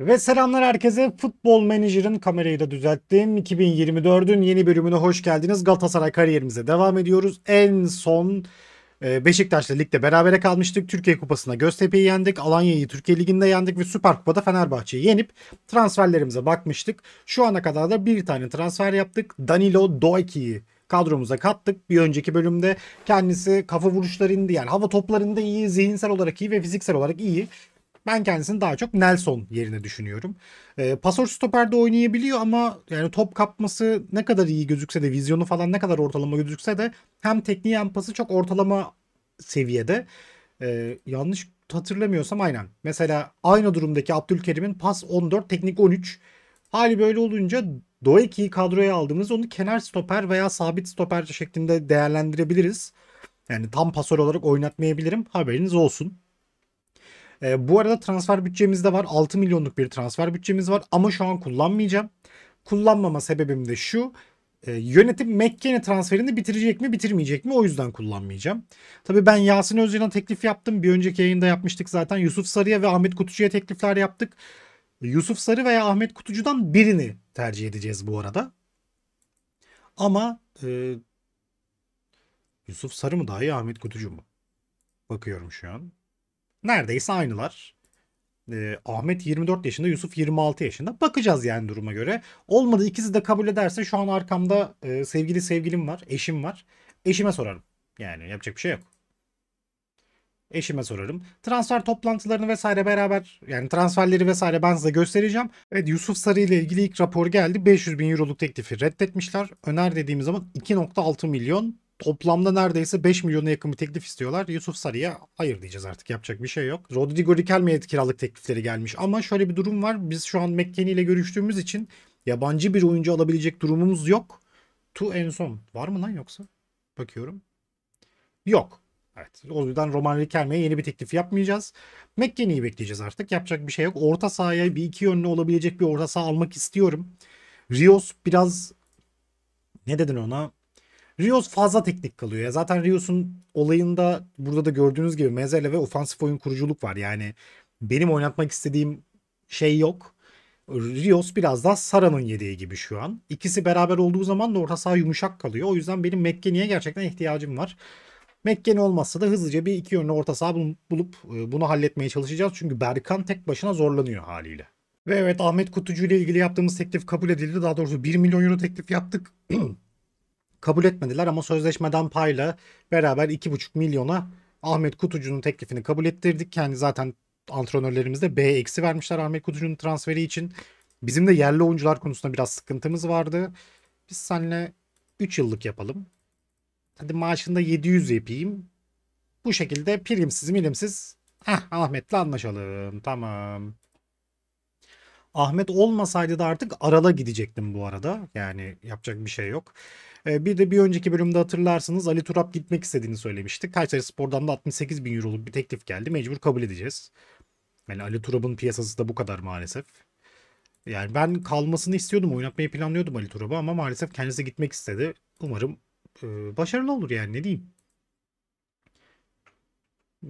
Ve selamlar herkese. Futbol Menajerin kamerayı da düzelttim. 2024'ün yeni bölümüne hoş geldiniz. Galatasaray kariyerimize devam ediyoruz. En son e, Beşiktaş'la ligde berabere kalmıştık. Türkiye Kupası'nda Göztepe'yi yendik. Alanya'yı Türkiye Ligi'nde yendik ve Süper Kupa'da Fenerbahçe'yi yenip transferlerimize bakmıştık. Şu ana kadar da bir tane transfer yaptık. Danilo Doiki'yi kadromuza kattık. Bir önceki bölümde kendisi kafa vuruşlarında yani hava toplarında iyi, zihinsel olarak iyi ve fiziksel olarak iyi. Ben kendisini daha çok Nelson yerine düşünüyorum. E, pasör stoperde oynayabiliyor ama yani top kapması ne kadar iyi gözükse de vizyonu falan ne kadar ortalama gözükse de hem tekniği hem pası çok ortalama seviyede. E, yanlış hatırlamıyorsam aynen. Mesela aynı durumdaki Abdülkerim'in pas 14, teknik 13. Hali böyle olunca Doeki'yi kadroya aldığımız onu kenar stoper veya sabit stoper şeklinde değerlendirebiliriz. Yani tam pasör olarak oynatmayabilirim. Haberiniz olsun. E, bu arada transfer bütçemiz de var. 6 milyonluk bir transfer bütçemiz var ama şu an kullanmayacağım. Kullanmama sebebim de şu. E, yönetim McKenna transferini bitirecek mi bitirmeyecek mi o yüzden kullanmayacağım. Tabi ben Yasin Özcan'a teklif yaptım. Bir önceki yayında yapmıştık zaten. Yusuf Sarı'ya ve Ahmet Kutucu'ya teklifler yaptık. Yusuf Sarı veya Ahmet Kutucu'dan birini tercih edeceğiz bu arada. Ama e, Yusuf Sarı mı daha iyi Ahmet Kutucu mu? Bakıyorum şu an neredeyse aynılar. E, Ahmet 24 yaşında, Yusuf 26 yaşında. Bakacağız yani duruma göre. Olmadı ikisi de kabul ederse şu an arkamda e, sevgili sevgilim var, eşim var. Eşime sorarım. Yani yapacak bir şey yok. Eşime sorarım. Transfer toplantılarını vesaire beraber yani transferleri vesaire ben size göstereceğim. Evet Yusuf Sarı ile ilgili ilk rapor geldi. 500 bin euroluk teklifi reddetmişler. Öner dediğimiz zaman 2.6 milyon toplamda neredeyse 5 milyona yakın bir teklif istiyorlar. Yusuf Sarı'ya hayır diyeceğiz artık yapacak bir şey yok. Rodrigo Riquelme'ye kiralık teklifleri gelmiş ama şöyle bir durum var. Biz şu an McKennie ile görüştüğümüz için yabancı bir oyuncu alabilecek durumumuz yok. Tu en son var mı lan yoksa? Bakıyorum. Yok. Evet. O yüzden Roman Riquelme'ye yeni bir teklif yapmayacağız. McKennie'yi bekleyeceğiz artık. Yapacak bir şey yok. Orta sahaya bir iki yönlü olabilecek bir orta saha almak istiyorum. Rios biraz ne dedin ona? Rios fazla teknik kalıyor. Ya zaten Rios'un olayında burada da gördüğünüz gibi mezele ve ofansif oyun kuruculuk var. Yani benim oynatmak istediğim şey yok. Rios biraz daha Sara'nın yediği gibi şu an. İkisi beraber olduğu zaman da orta saha yumuşak kalıyor. O yüzden benim Mekke'niye gerçekten ihtiyacım var. Mekkeni olmazsa da hızlıca bir iki yönlü orta saha bulup e, bunu halletmeye çalışacağız. Çünkü Berkan tek başına zorlanıyor haliyle. Ve evet Ahmet Kutucu ile ilgili yaptığımız teklif kabul edildi. Daha doğrusu 1 milyon euro teklif yaptık. kabul etmediler ama sözleşmeden payla beraber 2,5 milyona Ahmet Kutucu'nun teklifini kabul ettirdik. Kendi zaten antrenörlerimizde B eksi vermişler Ahmet Kutucu'nun transferi için. Bizim de yerli oyuncular konusunda biraz sıkıntımız vardı. Biz seninle 3 yıllık yapalım. Hadi maaşında 700 yapayım. Bu şekilde primsiz milimsiz Heh, Ahmet'le anlaşalım. Tamam. Ahmet olmasaydı da artık Aral'a gidecektim bu arada. Yani yapacak bir şey yok. Ee, bir de bir önceki bölümde hatırlarsınız Ali Turap gitmek istediğini söylemiştik. Kayseri Spor'dan da 68 bin euroluk bir teklif geldi. Mecbur kabul edeceğiz. Yani Ali Turap'ın piyasası da bu kadar maalesef. Yani ben kalmasını istiyordum. Oynatmayı planlıyordum Ali Turap'ı ama maalesef kendisi gitmek istedi. Umarım e, başarılı olur yani ne diyeyim.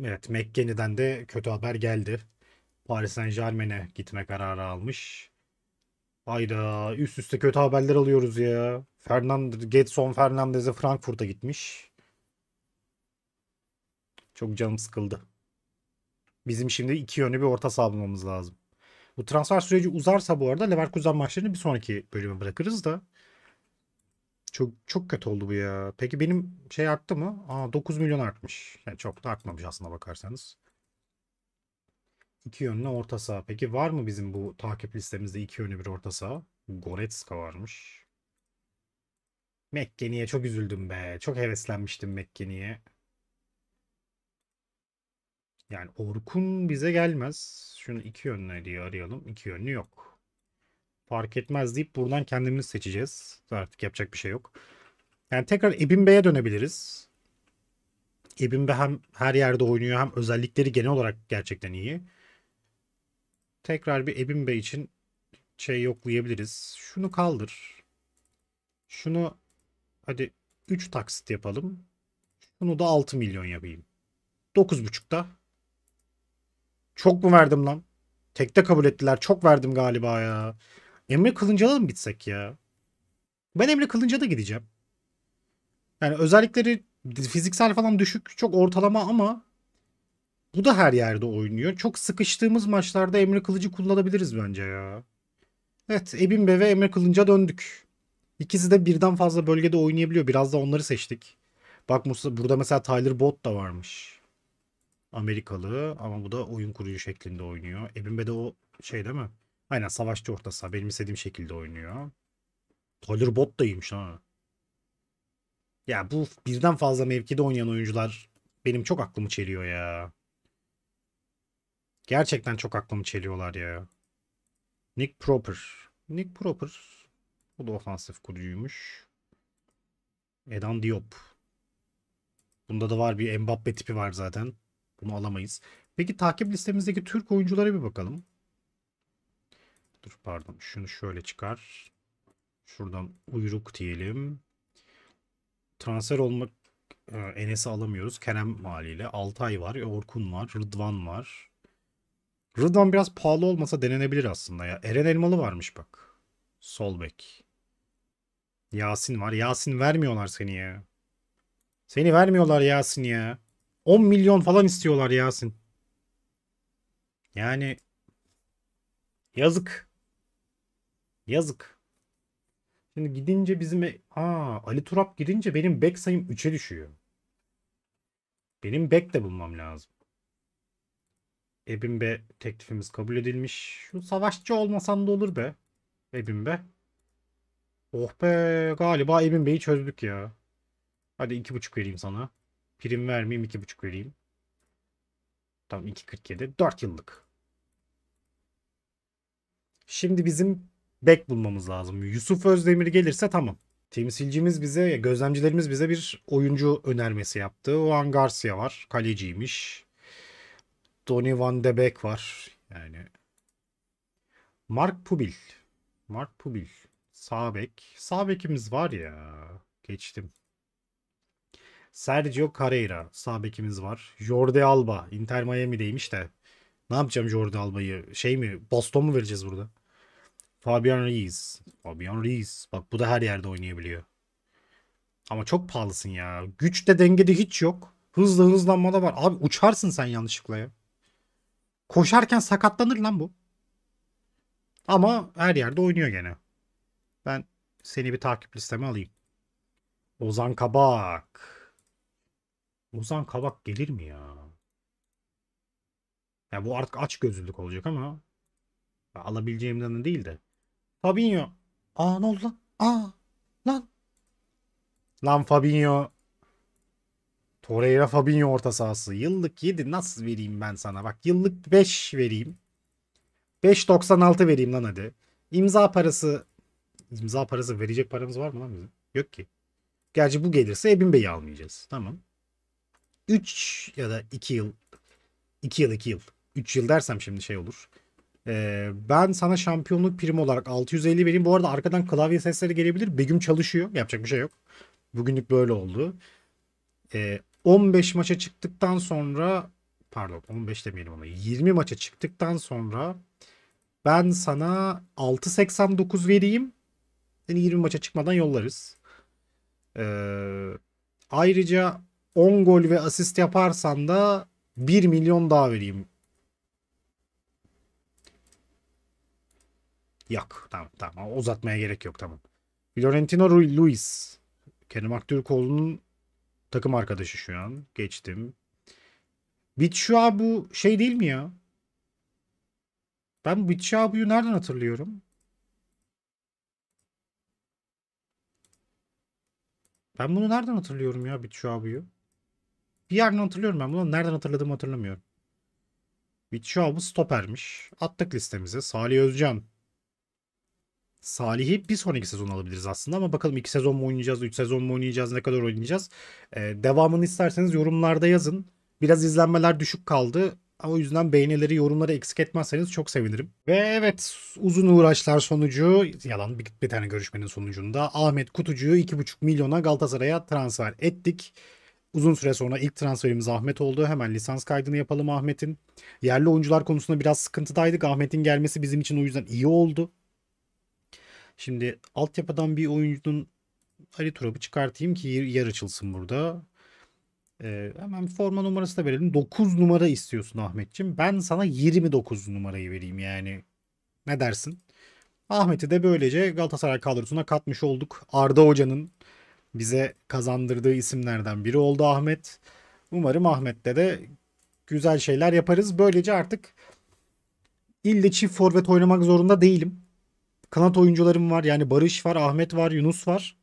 Evet McKennie'den de kötü haber geldi. Paris Saint Germain'e gitme kararı almış. Hayda üst üste kötü haberler alıyoruz ya. Fernandez, Getson Fernandez'e Frankfurt'a gitmiş. Çok canım sıkıldı. Bizim şimdi iki yönlü bir orta saha lazım. Bu transfer süreci uzarsa bu arada Leverkusen maçlarını bir sonraki bölüme bırakırız da. Çok çok kötü oldu bu ya. Peki benim şey arttı mı? Aa 9 milyon artmış. Yani çok da artmamış aslında bakarsanız. İki yönlü orta saha. Peki var mı bizim bu takip listemizde iki yönlü bir orta saha? Goretzka varmış. Mekkeni'ye çok üzüldüm be. Çok heveslenmiştim Mekkeni'ye. Yani Orkun bize gelmez. Şunu iki yönlü diye arayalım. İki yönlü yok. Fark etmez deyip buradan kendimiz seçeceğiz. Artık yapacak bir şey yok. Yani tekrar Ebin dönebiliriz. Ebimbe hem her yerde oynuyor hem özellikleri genel olarak gerçekten iyi tekrar bir Ebim Bey için şey yoklayabiliriz. Şunu kaldır. Şunu hadi 3 taksit yapalım. Şunu da 6 milyon yapayım. 9.5'ta. Çok mu verdim lan? Tekte kabul ettiler. Çok verdim galiba ya. Emre Kılınca'la mı gitsek ya? Ben Emre Kılınca da gideceğim. Yani özellikleri fiziksel falan düşük çok ortalama ama bu da her yerde oynuyor. Çok sıkıştığımız maçlarda Emre Kılıcı kullanabiliriz bence ya. Evet Ebimbe ve Emre Kılınca döndük. İkisi de birden fazla bölgede oynayabiliyor. Biraz da onları seçtik. Bak burada mesela Tyler Bot da varmış. Amerikalı ama bu da oyun kurucu şeklinde oynuyor. Ebimbe de o şey değil mi? Aynen savaşçı ortası, Benim istediğim şekilde oynuyor. Tyler Bot da iyiymiş ha. Ya bu birden fazla mevkide oynayan oyuncular benim çok aklımı çeliyor ya. Gerçekten çok aklımı çeliyorlar ya. Nick Proper. Nick Proper. Bu da ofansif kurucuymuş. Edan Diop. Bunda da var bir Mbappe tipi var zaten. Bunu alamayız. Peki takip listemizdeki Türk oyunculara bir bakalım. Dur pardon. Şunu şöyle çıkar. Şuradan uyruk diyelim. Transfer olmak e, Enes'i alamıyoruz. Kerem haliyle. Altay var. Orkun var. Rıdvan var. Rıdvan biraz pahalı olmasa denenebilir aslında ya. Eren Elmalı varmış bak. Sol bek. Yasin var. Yasin vermiyorlar seni ya. Seni vermiyorlar Yasin ya. 10 milyon falan istiyorlar Yasin. Yani yazık. Yazık. Şimdi gidince bizim e- aa Ali Turap gidince benim bek sayım 3'e düşüyor. Benim bek de bulmam lazım. Ebimbe teklifimiz kabul edilmiş. Şu savaşçı olmasam da olur be. Ebimbe. Oh be galiba Ebimbe'yi çözdük ya. Hadi iki buçuk vereyim sana. Prim vermeyeyim iki buçuk vereyim. Tamam 2.47. 4 yıllık. Şimdi bizim bek bulmamız lazım. Yusuf Özdemir gelirse tamam. Temsilcimiz bize, gözlemcilerimiz bize bir oyuncu önermesi yaptı. Juan Garcia var. Kaleciymiş. Donny Van de Beek var. Yani Mark Pubil. Mark Pubil. Sağ bek. Sağ bekimiz var ya. Geçtim. Sergio Carreira sağ bekimiz var. Jordi Alba Inter Miami'deymiş de. Ne yapacağım Jordi Alba'yı? Şey mi? Boston mu vereceğiz burada? Fabian Reis. Fabian Reis. Bak bu da her yerde oynayabiliyor. Ama çok pahalısın ya. Güçte dengede hiç yok. Hızla hızlanmada var. Abi uçarsın sen yanlışlıkla ya. Koşarken sakatlanır lan bu. Ama her yerde oynuyor gene. Ben seni bir takip listeme alayım. Ozan Kabak. Ozan Kabak gelir mi ya? Ya bu artık aç gözlülük olacak ama alabileceğimden de değil de. Fabinho. Aa ne oldu lan? Aa lan. Lan Fabinho Torreira Fabinho orta sahası. Yıllık 7 nasıl vereyim ben sana? Bak yıllık 5 vereyim. 5.96 vereyim lan hadi. İmza parası imza parası verecek paramız var mı lan bizim? Yok ki. Gerçi bu gelirse Ebin Bey'i almayacağız. Tamam. 3 ya da 2 yıl 2 yıl 2 yıl. 3 yıl dersem şimdi şey olur. Ee, ben sana şampiyonluk prim olarak 650 vereyim. Bu arada arkadan klavye sesleri gelebilir. Begüm çalışıyor. Yapacak bir şey yok. Bugünlük böyle oldu. Ee, 15 maça çıktıktan sonra pardon 15 demeyelim ama 20 maça çıktıktan sonra ben sana 6.89 vereyim. Seni 20 maça çıkmadan yollarız. Ee, ayrıca 10 gol ve asist yaparsan da 1 milyon daha vereyim. Yok tamam tamam uzatmaya gerek yok tamam. Florentino Luis. Kerem Aktürkoğlu'nun Takım arkadaşı şu an. Geçtim. Bitsua bu şey değil mi ya? Ben Bitsua buyu nereden hatırlıyorum? Ben bunu nereden hatırlıyorum ya Bitsua buyu? Bir yerden hatırlıyorum ben bunu. Nereden hatırladığımı hatırlamıyorum. Bitsua bu stopermiş. Attık listemize. Salih Özcan Salih'i bir sonraki sezon alabiliriz aslında ama bakalım 2 sezon mu oynayacağız, 3 sezon mu oynayacağız, ne kadar oynayacağız. Ee, devamını isterseniz yorumlarda yazın. Biraz izlenmeler düşük kaldı. O yüzden beğenileri, yorumları eksik etmezseniz çok sevinirim. Ve evet uzun uğraşlar sonucu, yalan bir, bir tane görüşmenin sonucunda Ahmet Kutucu'yu 2,5 milyona Galatasaray'a transfer ettik. Uzun süre sonra ilk transferimiz Ahmet oldu. Hemen lisans kaydını yapalım Ahmet'in. Yerli oyuncular konusunda biraz sıkıntıdaydık. Ahmet'in gelmesi bizim için o yüzden iyi oldu. Şimdi altyapıdan bir oyuncunun Ali Turab'ı çıkartayım ki yer açılsın burada. Ee, hemen forma numarası da verelim. 9 numara istiyorsun Ahmetciğim. Ben sana 29 numarayı vereyim yani. Ne dersin? Ahmet'i de böylece Galatasaray kadrosuna katmış olduk. Arda Hoca'nın bize kazandırdığı isimlerden biri oldu Ahmet. Umarım Ahmet'te de güzel şeyler yaparız. Böylece artık ilde çift forvet oynamak zorunda değilim kanat oyuncularım var. Yani Barış var, Ahmet var, Yunus var.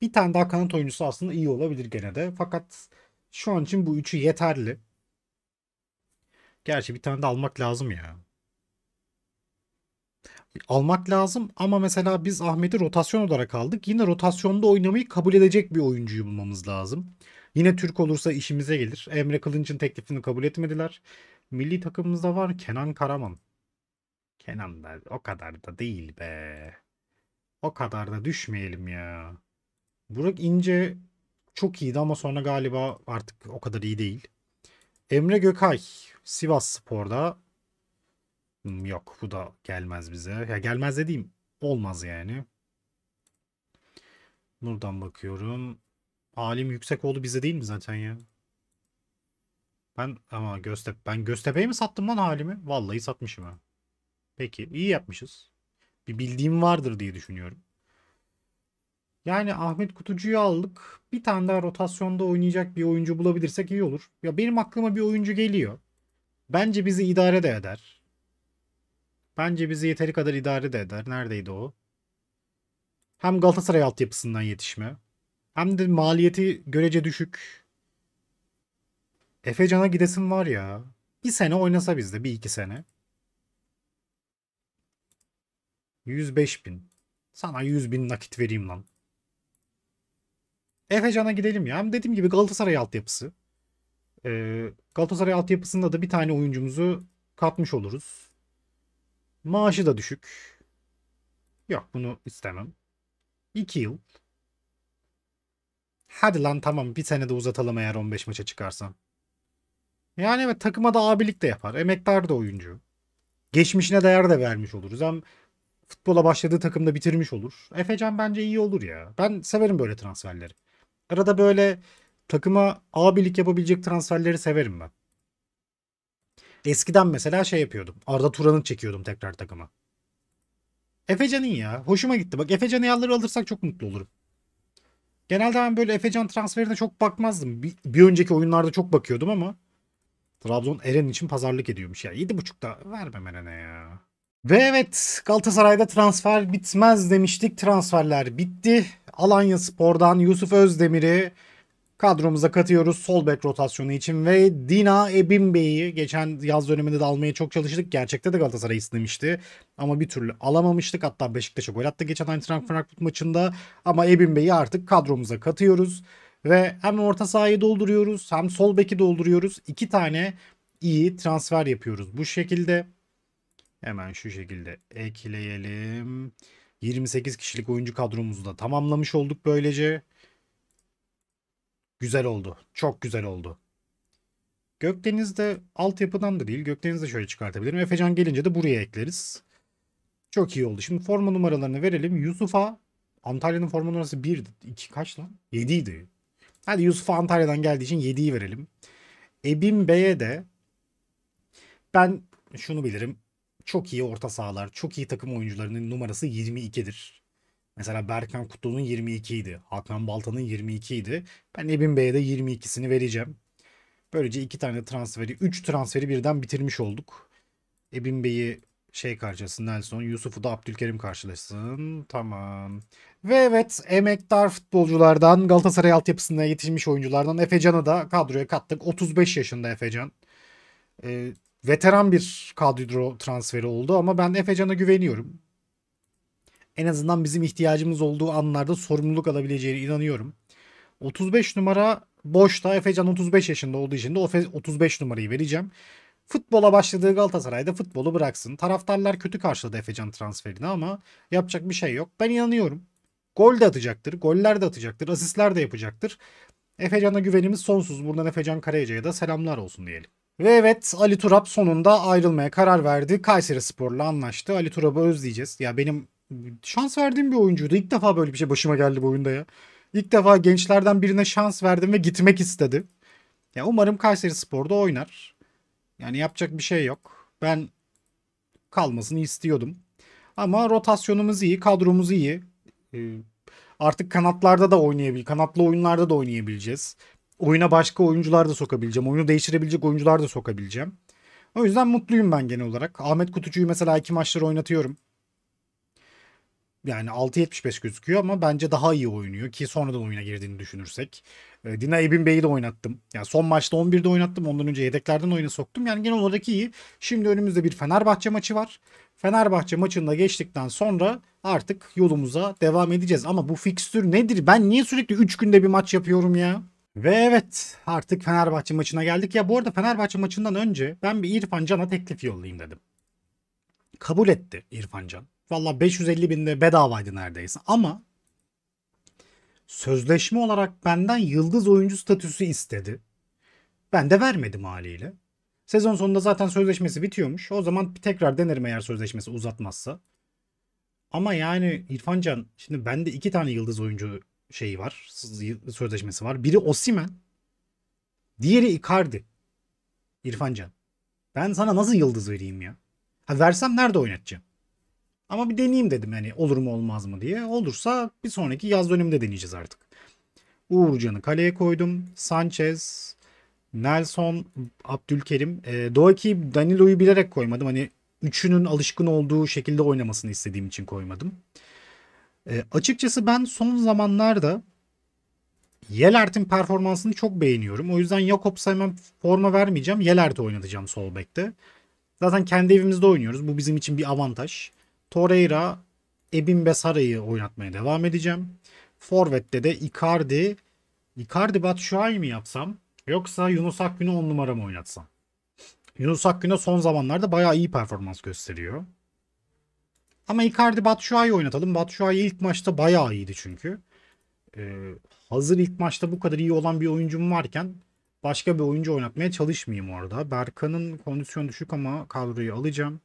Bir tane daha kanat oyuncusu aslında iyi olabilir gene de. Fakat şu an için bu üçü yeterli. Gerçi bir tane de almak lazım ya. Almak lazım ama mesela biz Ahmet'i rotasyon olarak aldık. Yine rotasyonda oynamayı kabul edecek bir oyuncuyu bulmamız lazım. Yine Türk olursa işimize gelir. Emre Kılınç'ın teklifini kabul etmediler. Milli takımımızda var Kenan Karaman. Kenan da o kadar da değil be. O kadar da düşmeyelim ya. Burak İnce çok iyiydi ama sonra galiba artık o kadar iyi değil. Emre Gökay Sivas Spor'da hmm, yok bu da gelmez bize. Ya gelmez dediğim olmaz yani. Buradan bakıyorum. Alim Yüksekoğlu bize değil mi zaten ya? Ben ama Göztepe ben Göztepe'yi mi sattım lan halimi? Vallahi satmışım ha. Peki iyi yapmışız. Bir bildiğim vardır diye düşünüyorum. Yani Ahmet Kutucu'yu aldık. Bir tane daha rotasyonda oynayacak bir oyuncu bulabilirsek iyi olur. Ya benim aklıma bir oyuncu geliyor. Bence bizi idare de eder. Bence bizi yeteri kadar idare de eder. Neredeydi o? Hem Galatasaray altyapısından yetişme. Hem de maliyeti görece düşük. Efecan'a gidesin var ya. Bir sene oynasa bizde. Bir iki sene. 105 bin. Sana 100 bin nakit vereyim lan. Efecan'a gidelim ya. Hem dediğim gibi Galatasaray altyapısı. Ee, Galatasaray altyapısında da bir tane oyuncumuzu katmış oluruz. Maaşı da düşük. Yok bunu istemem. 2 yıl. Hadi lan tamam bir sene de uzatalım eğer 15 maça çıkarsam. Yani evet takıma da abilik de yapar. Emektar da oyuncu. Geçmişine değer de vermiş oluruz. Hem futbola başladığı takımda bitirmiş olur. Efecan bence iyi olur ya. Ben severim böyle transferleri. Arada böyle takıma abilik yapabilecek transferleri severim ben. Eskiden mesela şey yapıyordum. Arda Turan'ı çekiyordum tekrar takıma. Efecan'ın ya. Hoşuma gitti. Bak Efecan'ı yalları alırsak çok mutlu olurum. Genelde ben böyle Efecan transferine çok bakmazdım. Bir, bir önceki oyunlarda çok bakıyordum ama Trabzon Eren için pazarlık ediyormuş ya. da verme Eren'e ya. Ve evet Galatasaray'da transfer bitmez demiştik. Transferler bitti. Alanya Spor'dan Yusuf Özdemir'i kadromuza katıyoruz sol bek rotasyonu için ve Dina Ebimbe'yi geçen yaz döneminde de almaya çok çalıştık. Gerçekte de Galatasaray istemişti ama bir türlü alamamıştık. Hatta Beşiktaş'a gol attı geçen Eintracht Frankfurt maçında ama Ebimbe'yi artık kadromuza katıyoruz. Ve hem orta sahayı dolduruyoruz hem sol beki dolduruyoruz. İki tane iyi transfer yapıyoruz bu şekilde. Hemen şu şekilde ekleyelim. 28 kişilik oyuncu kadromuzu da tamamlamış olduk böylece. Güzel oldu. Çok güzel oldu. Gökdeniz de altyapıdan da değil. Gökdeniz de şöyle çıkartabilirim. Efecan gelince de buraya ekleriz. Çok iyi oldu. Şimdi forma numaralarını verelim. Yusuf'a Antalya'nın forma numarası 1 2 kaç lan? 7 idi. Hadi Yusuf'a Antalya'dan geldiği için 7'yi verelim. Ebim Bey'e de ben şunu bilirim çok iyi orta sahalar, çok iyi takım oyuncularının numarası 22'dir. Mesela Berkan Kutlu'nun 22 idi. Hakan Balta'nın 22 idi. Ben Ebin Bey'e de 22'sini vereceğim. Böylece iki tane transferi, üç transferi birden bitirmiş olduk. Ebin Bey'i şey karşılasın Nelson. Yusuf'u da Abdülkerim karşılasın. Tamam. Ve evet emektar futbolculardan Galatasaray altyapısında yetişmiş oyunculardan Efecan'ı da kadroya kattık. 35 yaşında Efecan. Ee, veteran bir kadro transferi oldu ama ben Efecan'a güveniyorum. En azından bizim ihtiyacımız olduğu anlarda sorumluluk alabileceğine inanıyorum. 35 numara boşta. Efecan 35 yaşında olduğu için de 35 numarayı vereceğim. Futbola başladığı Galatasaray'da futbolu bıraksın. Taraftarlar kötü karşıladı Efecan transferini ama yapacak bir şey yok. Ben inanıyorum. Gol de atacaktır, goller de atacaktır, asistler de yapacaktır. Efecan'a güvenimiz sonsuz. Buradan Efecan Karayaca'ya da selamlar olsun diyelim. Ve evet Ali Turap sonunda ayrılmaya karar verdi. Kayseri Spor'la anlaştı. Ali Turap'ı özleyeceğiz. Ya benim şans verdiğim bir oyuncuydu. İlk defa böyle bir şey başıma geldi bu oyunda ya. İlk defa gençlerden birine şans verdim ve gitmek istedi. Ya umarım Kayseri Spor'da oynar. Yani yapacak bir şey yok. Ben kalmasını istiyordum. Ama rotasyonumuz iyi, kadromuz iyi. Ee, artık kanatlarda da oynayabilir, kanatlı oyunlarda da oynayabileceğiz oyuna başka oyuncular da sokabileceğim. Oyunu değiştirebilecek oyuncular da sokabileceğim. O yüzden mutluyum ben genel olarak. Ahmet Kutucu'yu mesela iki maçları oynatıyorum. Yani 6.75 gözüküyor ama bence daha iyi oynuyor ki sonradan oyuna girdiğini düşünürsek. Ee, Dina Ebin Bey'i de oynattım. Yani son maçta 11'de oynattım. Ondan önce yedeklerden oyuna soktum. Yani genel olarak iyi. Şimdi önümüzde bir Fenerbahçe maçı var. Fenerbahçe maçında geçtikten sonra artık yolumuza devam edeceğiz. Ama bu fikstür nedir? Ben niye sürekli 3 günde bir maç yapıyorum ya? Ve evet artık Fenerbahçe maçına geldik. Ya bu arada Fenerbahçe maçından önce ben bir İrfan Can'a teklif yollayayım dedim. Kabul etti İrfan Can. Valla 550 binde bedavaydı neredeyse ama sözleşme olarak benden yıldız oyuncu statüsü istedi. Ben de vermedim haliyle. Sezon sonunda zaten sözleşmesi bitiyormuş. O zaman tekrar denerim eğer sözleşmesi uzatmazsa. Ama yani İrfan Can şimdi bende iki tane yıldız oyuncu şeyi var. Sözleşmesi var. Biri Osimen. Diğeri Icardi. İrfancan. Ben sana nasıl yıldız vereyim ya? Ha versem nerede oynatacağım? Ama bir deneyeyim dedim hani olur mu olmaz mı diye. Olursa bir sonraki yaz döneminde deneyeceğiz artık. Uğurcan'ı kaleye koydum. Sanchez, Nelson, Abdülkerim. E, ee, Doaki Danilo'yu bilerek koymadım. Hani üçünün alışkın olduğu şekilde oynamasını istediğim için koymadım. E, açıkçası ben son zamanlarda Yelert'in performansını çok beğeniyorum. O yüzden Jakobs'a hemen forma vermeyeceğim. Yelert'i oynatacağım sol bekte. Zaten kendi evimizde oynuyoruz. Bu bizim için bir avantaj. Torreira, Ebin Besara'yı oynatmaya devam edeceğim. Forvet'te de Icardi, Icardi Batshuayi mi yapsam? Yoksa Yunus Akgün'e 10 numara mı oynatsam? Yunus Akgün'e son zamanlarda bayağı iyi performans gösteriyor. Ama Icardi Batshuayi oynatalım. Batshuayi ilk maçta bayağı iyiydi çünkü. Ee, hazır ilk maçta bu kadar iyi olan bir oyuncum varken başka bir oyuncu oynatmaya çalışmayayım orada. Berkan'ın kondisyon düşük ama kadroyu alacağım.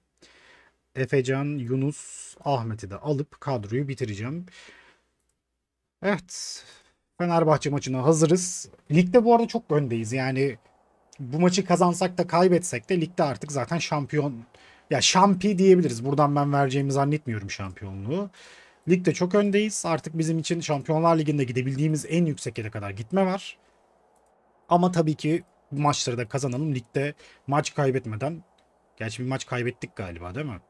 Efecan, Yunus, Ahmet'i de alıp kadroyu bitireceğim. Evet. Fenerbahçe maçına hazırız. Ligde bu arada çok öndeyiz. Yani bu maçı kazansak da kaybetsek de ligde artık zaten şampiyon ya şampi diyebiliriz. Buradan ben vereceğimi zannetmiyorum şampiyonluğu. Ligde çok öndeyiz. Artık bizim için Şampiyonlar Ligi'nde gidebildiğimiz en yüksek yere kadar gitme var. Ama tabii ki bu maçları da kazanalım. Ligde maç kaybetmeden. Gerçi bir maç kaybettik galiba değil mi?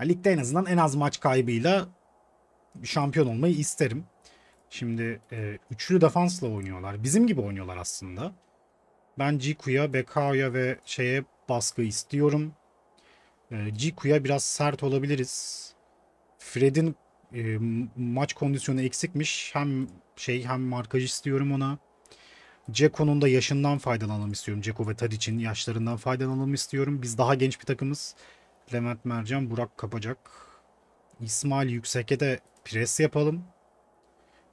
Ya, ligde en azından en az maç kaybıyla şampiyon olmayı isterim. Şimdi e, üçlü defansla oynuyorlar. Bizim gibi oynuyorlar aslında. Ben Ciku'ya, Bekao'ya ve şeye baskı istiyorum. E, Giku'ya biraz sert olabiliriz. Fred'in e, maç kondisyonu eksikmiş. Hem şey hem markaj istiyorum ona. Ceko'nun da yaşından faydalanalım istiyorum. Ceko ve Tadic'in yaşlarından faydalanalım istiyorum. Biz daha genç bir takımız. Levent Mercan, Burak Kapacak. İsmail Yüksek'e de pres yapalım.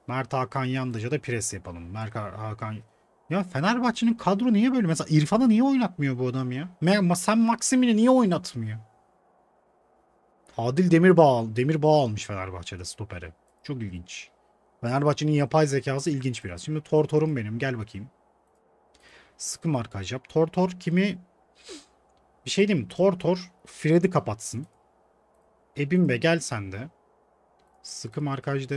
Mert Hakan Yandaş'a da pres yapalım. Mert Hakan ya Fenerbahçe'nin kadro niye böyle? Mesela İrfan'ı niye oynatmıyor bu adam ya? Sen Maksimin'i niye oynatmıyor? Adil Demirbağ, Demirbağ almış Fenerbahçe'de stopere. Çok ilginç. Fenerbahçe'nin yapay zekası ilginç biraz. Şimdi Tortor'um benim. Gel bakayım. Sıkı markaj yap. Tortor kimi bir şey diyeyim mi? Tortor Fred'i kapatsın. Ebimbe gel sen de. Sıkı markajda.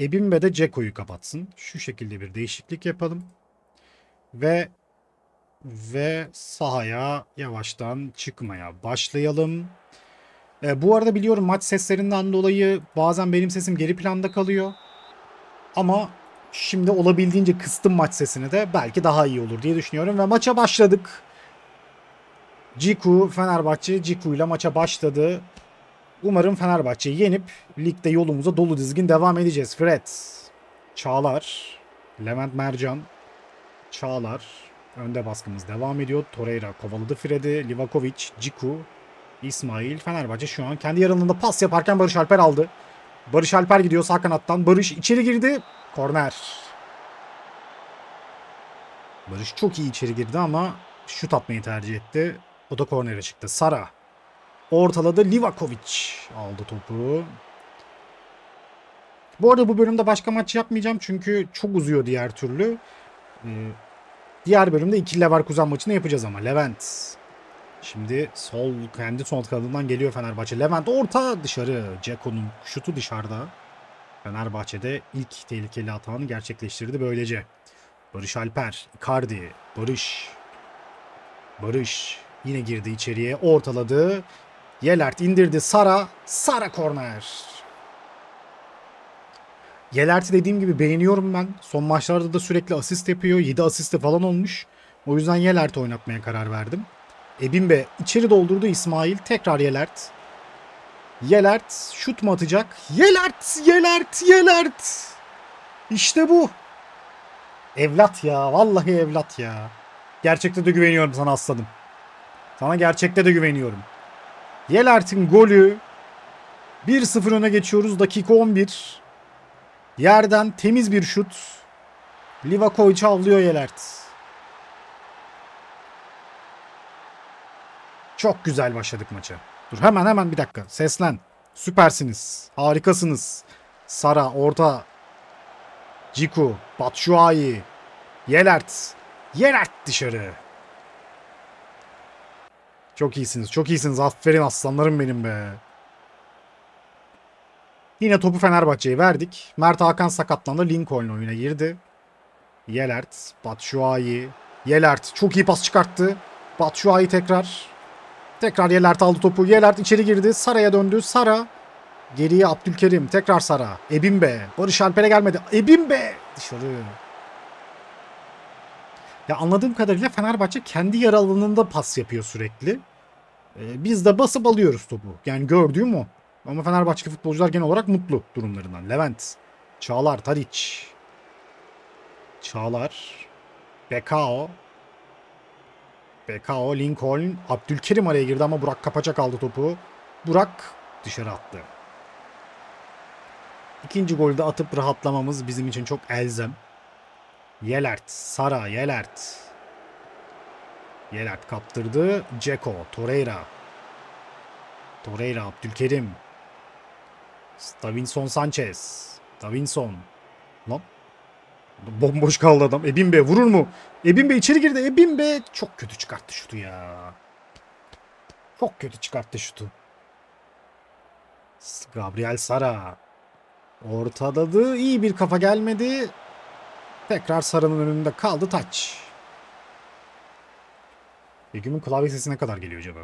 Ebimbe de Ceko'yu kapatsın. Şu şekilde bir değişiklik yapalım. Ve ve sahaya yavaştan çıkmaya başlayalım. E, bu arada biliyorum maç seslerinden dolayı bazen benim sesim geri planda kalıyor. Ama şimdi olabildiğince kıstım maç sesini de belki daha iyi olur diye düşünüyorum. Ve maça başladık. Ciku, Fenerbahçe Ciku ile maça başladı. Umarım Fenerbahçe'yi yenip ligde yolumuza dolu dizgin devam edeceğiz. Fred, Çağlar, Levent Mercan, Çağlar. Önde baskımız devam ediyor. Torreira kovaladı Fred'i. Livakovic, Ciku, İsmail. Fenerbahçe şu an kendi yaralığında pas yaparken Barış Alper aldı. Barış Alper gidiyor sağ kanattan. Barış içeri girdi. Korner. Barış çok iyi içeri girdi ama şut atmayı tercih etti. O da kornere çıktı. Sara ortaladı. Livakovic aldı topu. Bu arada bu bölümde başka maç yapmayacağım çünkü çok uzuyor diğer türlü. Ee, Diğer bölümde ikili Leverkusen maçını yapacağız ama Levent. Şimdi sol kendi sol kanadından geliyor Fenerbahçe. Levent orta dışarı. Ceko'nun şutu dışarıda. Fenerbahçe'de ilk tehlikeli hatanı gerçekleştirdi böylece. Barış Alper, Icardi, Barış. Barış yine girdi içeriye, ortaladı. Yelert indirdi Sara, Sara korner. Yelert'i dediğim gibi beğeniyorum ben. Son maçlarda da sürekli asist yapıyor. 7 asiste falan olmuş. O yüzden Yelert'i oynatmaya karar verdim. Ebimbe içeri doldurdu İsmail. Tekrar Yelert. Yelert şut mu atacak? Yelert! Yelert! Yelert! İşte bu. Evlat ya. Vallahi evlat ya. Gerçekte de güveniyorum sana aslanım. Sana gerçekte de güveniyorum. Yelert'in golü 1-0 öne geçiyoruz. Dakika 11. Yerden temiz bir şut. Livakovic'i avlıyor Yelert. Çok güzel başladık maça. Dur hemen hemen bir dakika. Seslen. Süpersiniz. Harikasınız. Sara orta. Ciku. Batshuayi. Yelert. Yelert dışarı. Çok iyisiniz. Çok iyisiniz. Aferin aslanlarım benim be. Yine topu Fenerbahçe'ye verdik. Mert Hakan sakatlandı. Lincoln oyuna girdi. Yelert, Batshuayi. Yelert çok iyi pas çıkarttı. Batshuayi tekrar. Tekrar Yelert aldı topu. Yelert içeri girdi. Sara'ya döndü. Sara. Geriye Abdülkerim. Tekrar Sara. Ebimbe. Barış Alper'e gelmedi. Ebimbe. Dışarı. Ya anladığım kadarıyla Fenerbahçe kendi yer pas yapıyor sürekli. Ee, biz de basıp alıyoruz topu. Yani gördüğüm o. Ama Fenerbahçe futbolcular genel olarak mutlu durumlarından. Levent, Çağlar, Tadiç, Çağlar, Bekao, Bekao, Lincoln, Abdülkerim araya girdi ama Burak kapacak aldı topu. Burak dışarı attı. İkinci golü de atıp rahatlamamız bizim için çok elzem. Yelert, Sara, Yelert. Yelert kaptırdı. Ceko, Torreira. Torreira, Abdülkerim. Davinson Sanchez. Davinson. Lan. Bomboş kaldı adam. Ebimbe vurur mu? Ebimbe içeri girdi. Ebimbe çok kötü çıkarttı şutu ya. Çok kötü çıkarttı şutu. Gabriel Sara. Ortadadı. İyi bir kafa gelmedi. Tekrar Sara'nın önünde kaldı taç. Begüm'ün klavye sesi ne kadar geliyor acaba?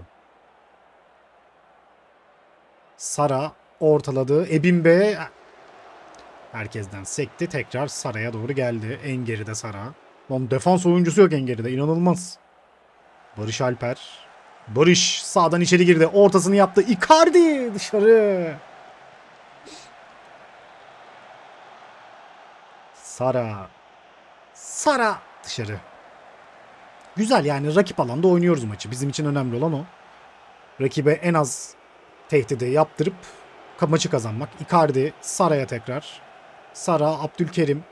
Sara ortaladı. Ebimbe herkesten sekti. Tekrar Sara'ya doğru geldi. En geride Sara. Lan defans oyuncusu yok en geride. İnanılmaz. Barış Alper. Barış sağdan içeri girdi. Ortasını yaptı. Icardi dışarı. Sara. Sara dışarı. Güzel yani rakip alanda oynuyoruz maçı. Bizim için önemli olan o. Rakibe en az tehdidi yaptırıp maçı kazanmak. Icardi Sara'ya tekrar. Sara, Abdülkerim.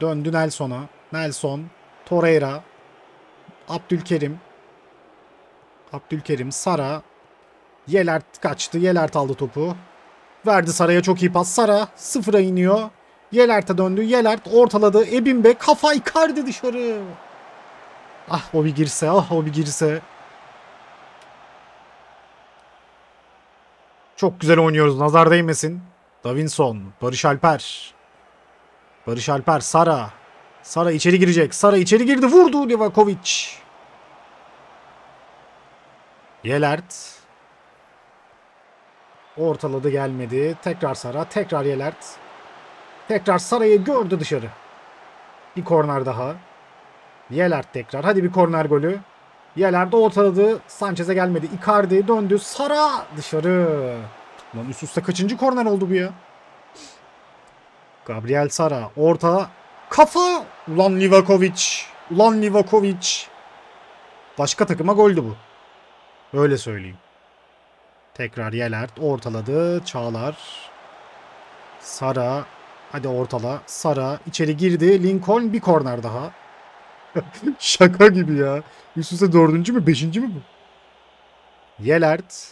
Döndü Nelson'a. Nelson, Torreira, Abdülkerim. Abdülkerim, Sara. Yelert kaçtı. Yelert aldı topu. Verdi Sara'ya çok iyi pas. Sara sıfıra iniyor. Yelert'e döndü. Yelert ortaladı. Ebimbe kafa Icardi dışarı. Ah o bir girse. Ah o bir girse. Çok güzel oynuyoruz. Nazar değmesin. Davinson, Barış Alper. Barış Alper, Sara. Sara içeri girecek. Sara içeri girdi. Vurdu Livakovic. Yelert. Ortaladı gelmedi. Tekrar Sara. Tekrar Yelert. Tekrar Sara'yı gördü dışarı. Bir korner daha. Yelert tekrar. Hadi bir korner golü. Yerlerde ortaladı. Sanchez'e gelmedi. Icardi döndü. Sara dışarı. Lan üst üste kaçıncı korner oldu bu ya? Gabriel Sara orta. Kafa. Ulan Livakovic. Ulan Livakovic. Başka takıma goldü bu. Öyle söyleyeyim. Tekrar yeler ortaladı. Çağlar. Sara. Hadi ortala. Sara içeri girdi. Lincoln bir korner daha. Şaka gibi ya. Üst üste dördüncü mü? Beşinci mi bu? Yelert.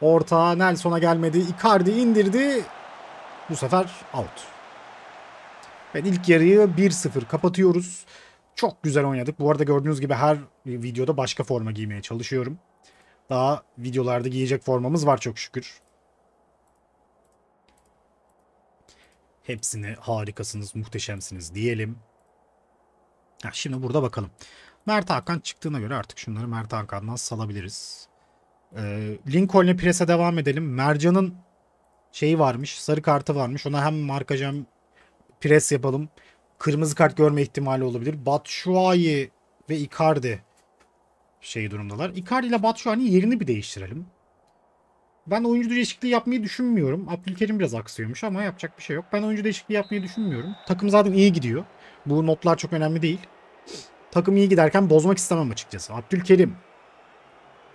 Orta Nelson'a gelmedi. Icardi indirdi. Bu sefer out. Ben ilk yarıyı 1-0 kapatıyoruz. Çok güzel oynadık. Bu arada gördüğünüz gibi her videoda başka forma giymeye çalışıyorum. Daha videolarda giyecek formamız var çok şükür. Hepsini harikasınız, muhteşemsiniz diyelim şimdi burada bakalım. Mert Hakan çıktığına göre artık şunları Mert Hakan'dan salabiliriz. Ee, Lincoln'le prese devam edelim. Mercan'ın şeyi varmış. Sarı kartı varmış. Ona hem markaj hem pres yapalım. Kırmızı kart görme ihtimali olabilir. Batshuayi ve Icardi şey durumdalar. Icardi ile Batshuayi'nin yerini bir değiştirelim. Ben oyuncu değişikliği yapmayı düşünmüyorum. Abdülkerim biraz aksıyormuş ama yapacak bir şey yok. Ben oyuncu değişikliği yapmayı düşünmüyorum. Takım zaten iyi gidiyor. Bu notlar çok önemli değil. Takım iyi giderken bozmak istemem açıkçası. Abdülkerim.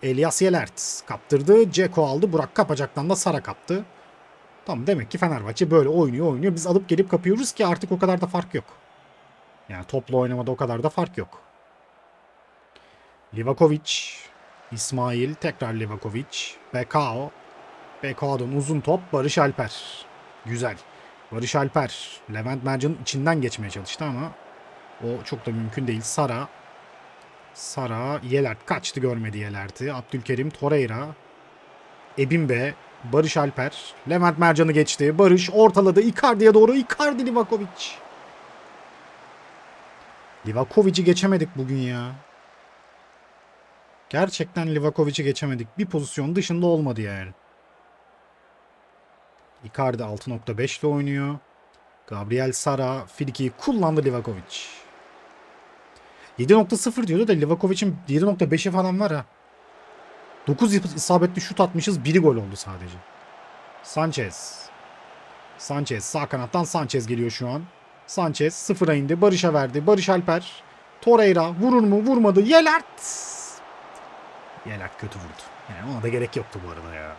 Elias Yelert kaptırdı. Ceko aldı. Burak kapacaktan da Sara kaptı. Tamam demek ki Fenerbahçe böyle oynuyor oynuyor. Biz alıp gelip kapıyoruz ki artık o kadar da fark yok. Yani toplu oynamada o kadar da fark yok. Livakovic. İsmail. Tekrar Livakovic. Bekao. Bekao'dan uzun top. Barış Alper. Güzel. Barış Alper. Levent Mercan'ın içinden geçmeye çalıştı ama o çok da mümkün değil. Sara. Sara. Yelert kaçtı görmedi Yelert'i. Abdülkerim Torreira. Ebimbe. Barış Alper. Levent Mercan'ı geçti. Barış ortaladı. Icardi'ye doğru. Icardi Livakovic. Livakovic'i geçemedik bugün ya. Gerçekten Livakovic'i geçemedik. Bir pozisyon dışında olmadı yani. Icardi 6.5 ile oynuyor. Gabriel Sara Firki'yi kullandı Livakovic. 7.0 diyordu da Livakovic'in 7.5'i falan var ha. 9 isabetli şut atmışız. Biri gol oldu sadece. Sanchez. Sanchez. Sağ kanattan Sanchez geliyor şu an. Sanchez sıfıra indi. Barış'a verdi. Barış Alper. Torreira vurur mu? Vurmadı. Yelert. Yelert kötü vurdu. Yani ona da gerek yoktu bu arada ya.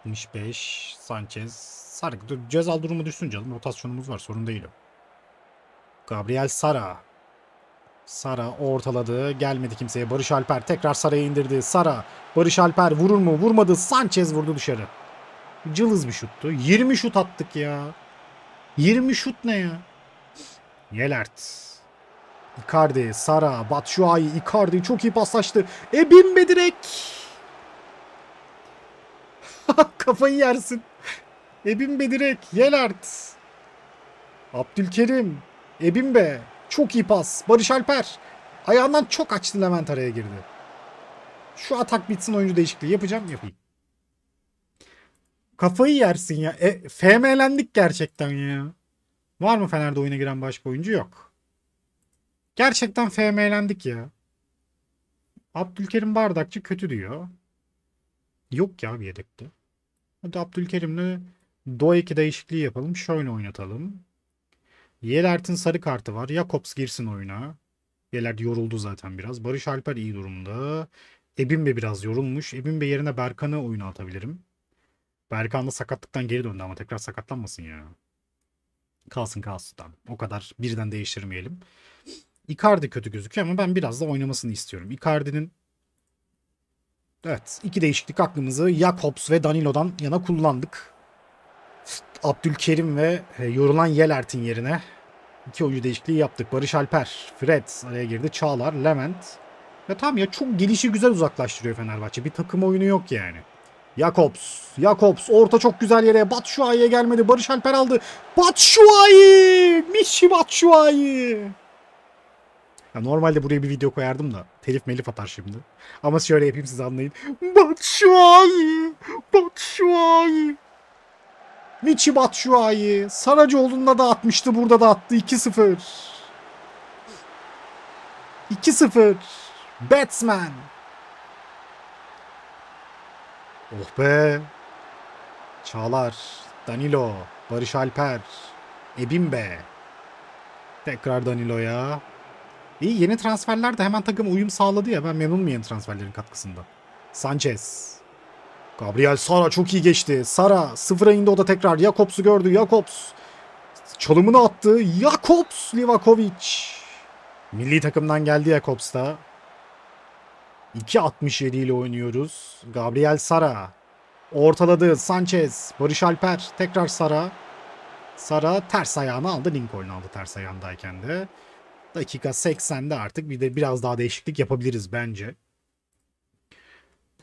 65 Sanchez. Sarık. Cezal durumu düşsün canım. Rotasyonumuz var. Sorun değil o. Gabriel Sara. Sara ortaladı. Gelmedi kimseye. Barış Alper tekrar Sara'ya indirdi. Sara. Barış Alper vurur mu? Vurmadı. Sanchez vurdu dışarı. Cılız bir şuttu. 20 şut attık ya. 20 şut ne ya? Yelert. Icardi, Sara, Batshuayi, Icardi çok iyi paslaştı. Ebimbe direkt. Kafayı yersin. Ebimbe direkt. Yelert. Abdülkerim be Çok iyi pas. Barış Alper. Ayağından çok açtı Levent araya girdi. Şu atak bitsin oyuncu değişikliği yapacağım yapayım. Kafayı yersin ya. E, FM'lendik gerçekten ya. Var mı Fener'de oyuna giren başka oyuncu? Yok. Gerçekten FM'lendik ya. Abdülkerim Bardakçı kötü diyor. Yok ya bir yedekte. Hadi Abdülkerim'le Do 2 değişikliği yapalım. Şöyle oynatalım. Yelert'in sarı kartı var. Jakobs girsin oyuna. Yelert yoruldu zaten biraz. Barış Alper iyi durumda. Ebimbe biraz yorulmuş. Ebimbe yerine Berkan'ı oyuna atabilirim. Berkan da sakatlıktan geri döndü ama tekrar sakatlanmasın ya. Kalsın kalsın. Tamam. O kadar birden değiştirmeyelim. Icardi kötü gözüküyor ama ben biraz da oynamasını istiyorum. Icardi'nin Evet iki değişiklik aklımızı Jakobs ve Danilo'dan yana kullandık. Abdülkerim ve e, yorulan Yelert'in yerine iki oyuncu değişikliği yaptık. Barış Alper, Fred araya girdi. Çağlar, Levent. Ya tam ya çok gelişi güzel uzaklaştırıyor Fenerbahçe. Bir takım oyunu yok yani. Jakobs. Jakobs orta çok güzel yere. Batshuayi'ye gelmedi. Barış Alper aldı. Batshuayi! Mişi Batshuayi! Ya normalde buraya bir video koyardım da. Telif melif atar şimdi. Ama şöyle yapayım siz anlayın. Batshuayi! Batshuayi! Michi Batshuayi. Saracoğlu'nda da atmıştı. Burada da attı. 2-0. 2-0. Batsman. Oh be. Çağlar. Danilo. Barış Alper. Ebimbe. Tekrar Danilo'ya. İyi yeni transferler de hemen takım uyum sağladı ya. Ben memnun muyum yeni transferlerin katkısında. Sanchez. Gabriel Sara çok iyi geçti. Sara sıfıra indi o da tekrar. Jakobs'u gördü. Jakobs çalımını attı. Jakobs Livakovic. Milli takımdan geldi Jakobs da. 2.67 ile oynuyoruz. Gabriel Sara ortaladı. Sanchez, Barış Alper, tekrar Sara. Sara ters ayağını aldı. Lincoln aldı ters ayağındayken de. Dakika 80'de artık bir de biraz daha değişiklik yapabiliriz bence.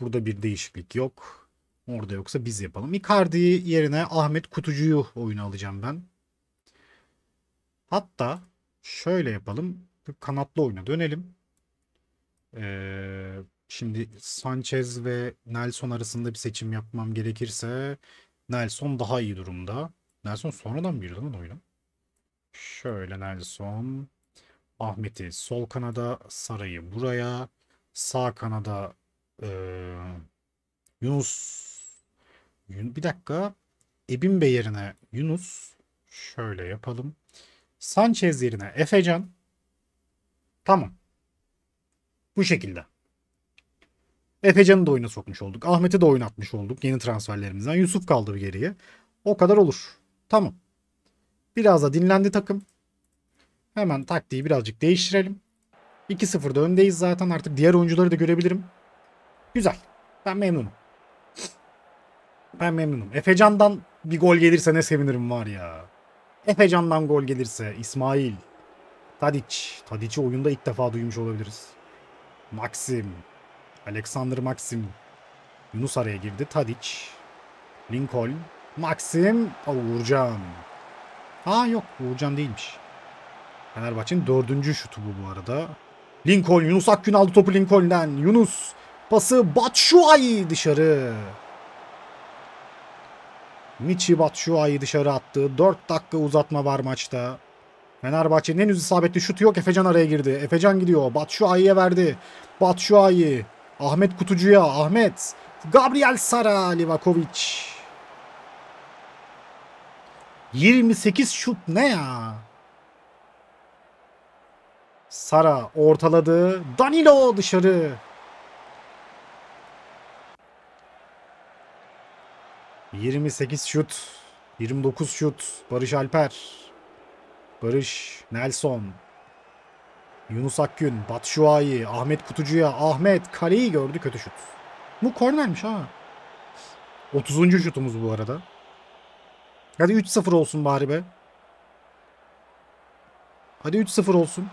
Burada bir değişiklik yok. Orada yoksa biz yapalım. Icardi yerine Ahmet Kutucu'yu oyuna alacağım ben. Hatta şöyle yapalım. Kanatlı oyuna dönelim. Ee, şimdi Sanchez ve Nelson arasında bir seçim yapmam gerekirse Nelson daha iyi durumda. Nelson sonradan girdi lan oyuna. Şöyle Nelson. Ahmet'i sol kanada, Saray'ı buraya. Sağ kanada e, Yunus bir dakika. Ebin Bey yerine Yunus. Şöyle yapalım. Sanchez yerine Efecan. Tamam. Bu şekilde. Efecan'ı da oyuna sokmuş olduk. Ahmet'i de oynatmış olduk yeni transferlerimizden. Yusuf kaldı bir geriye. O kadar olur. Tamam. Biraz da dinlendi takım. Hemen taktiği birazcık değiştirelim. 2-0'da öndeyiz zaten artık diğer oyuncuları da görebilirim. Güzel. Ben memnunum. Ben memnunum. Efecan'dan bir gol gelirse ne sevinirim var ya. Efecan'dan gol gelirse İsmail. Tadiç. Tadiç'i oyunda ilk defa duymuş olabiliriz. Maxim. Alexander Maxim. Yunus araya girdi. Tadiç. Lincoln. Maxim. Oh, Uğurcan. Aa yok Uğurcan değilmiş. Fenerbahçe'nin dördüncü şutu bu bu arada. Lincoln. Yunus Akgün aldı topu Lincoln'den. Yunus. Pası Batshuayi dışarı. Michi Batshuayi dışarı attı. 4 dakika uzatma var maçta. Fenerbahçe'nin henüz isabetli şutu yok. Efecan araya girdi. Efecan gidiyor. Batshuayi'ye verdi. Batshuayi. Ahmet Kutucu'ya. Ahmet. Gabriel Sara. Livakovic. 28 şut ne ya? Sara ortaladı. Danilo dışarı. 28 şut. 29 şut. Barış Alper. Barış Nelson. Yunus Akgün. Batşuayi. Ahmet Kutucu'ya. Ahmet kaleyi gördü kötü şut. Bu kornermiş ha. 30. şutumuz bu arada. Hadi 3-0 olsun bari be. Hadi 3-0 olsun.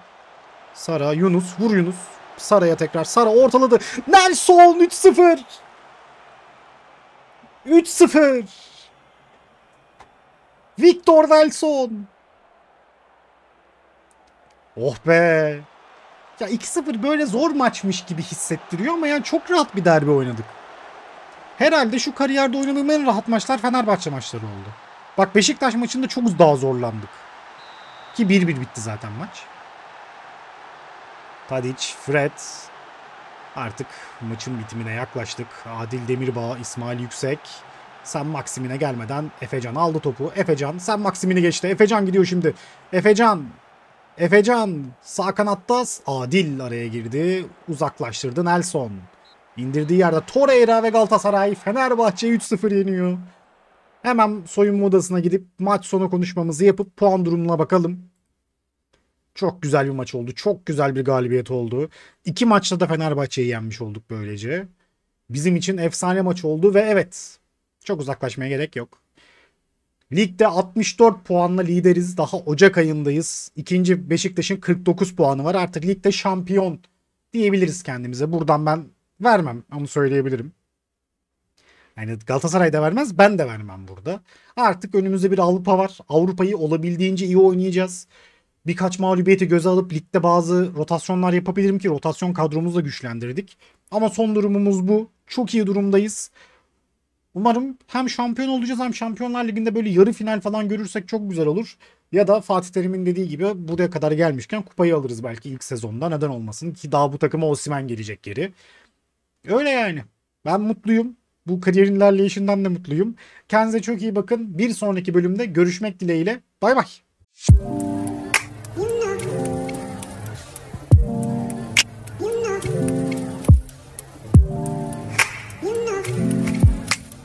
Sara, Yunus, vur Yunus. Sara'ya tekrar. Sara ortaladı. Nelson 3-0. 3-0. Victor Nelson. Oh be. Ya 2-0 böyle zor maçmış gibi hissettiriyor ama yani çok rahat bir derbi oynadık. Herhalde şu kariyerde oynadığım en rahat maçlar Fenerbahçe maçları oldu. Bak Beşiktaş maçında çok daha zorlandık. Ki 1-1 bitti zaten maç. Tadic, Fred, Artık maçın bitimine yaklaştık. Adil Demirbağ, İsmail Yüksek. Sen Maksim'ine gelmeden Efecan aldı topu. Efecan sen Maksim'ini geçti. Efecan gidiyor şimdi. Efecan. Efecan sağ kanatta Adil araya girdi. Uzaklaştırdı Nelson. İndirdiği yerde Torreira ve Galatasaray Fenerbahçe 3-0 yeniyor. Hemen soyunma odasına gidip maç sonu konuşmamızı yapıp puan durumuna bakalım. Çok güzel bir maç oldu. Çok güzel bir galibiyet oldu. İki maçta da Fenerbahçe'yi yenmiş olduk böylece. Bizim için efsane maç oldu ve evet çok uzaklaşmaya gerek yok. Ligde 64 puanla lideriz. Daha Ocak ayındayız. İkinci Beşiktaş'ın 49 puanı var. Artık ligde şampiyon diyebiliriz kendimize. Buradan ben vermem. Onu söyleyebilirim. Yani Galatasaray da vermez. Ben de vermem burada. Artık önümüzde bir Avrupa var. Avrupa'yı olabildiğince iyi oynayacağız birkaç mağlubiyeti göze alıp ligde bazı rotasyonlar yapabilirim ki rotasyon kadromuzu da güçlendirdik. Ama son durumumuz bu. Çok iyi durumdayız. Umarım hem şampiyon olacağız hem Şampiyonlar Ligi'nde böyle yarı final falan görürsek çok güzel olur. Ya da Fatih Terim'in dediği gibi buraya kadar gelmişken kupayı alırız belki ilk sezonda. Neden olmasın ki daha bu takıma Osimen gelecek geri. Öyle yani. Ben mutluyum. Bu kariyerin ilerleyişinden de mutluyum. Kendinize çok iyi bakın. Bir sonraki bölümde görüşmek dileğiyle. Bay bay.